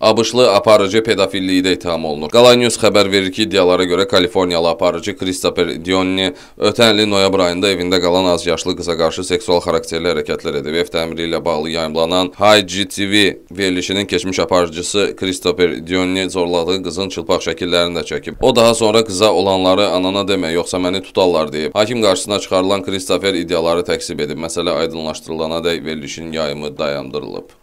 ABŞ-lı aparıcı pedofillikdə ittiham olunur. Qalay News xəbər verir ki, iddialara görə Kaliforniyalı aparıcı Christopher Dionni ötən ilin noyabr ayında evində qalan az yaşlı qıza qarşı seksual xarakterli hərəkətlər edib. Ev təmiri ilə bağlı yayımlanan HGTV verilişinin keçmiş aparıcısı Christopher Dionni zorladığı qızın çılpaq şəkillərini də çəkib. O daha sonra qıza olanları anana demə, yoxsa məni tutarlar deyib. Hakim qarşısına çıxarılan Christopher iddiaları təksib edib. Məsələ aydınlaşdırılana dək verilişin yayımı dayandırılıb.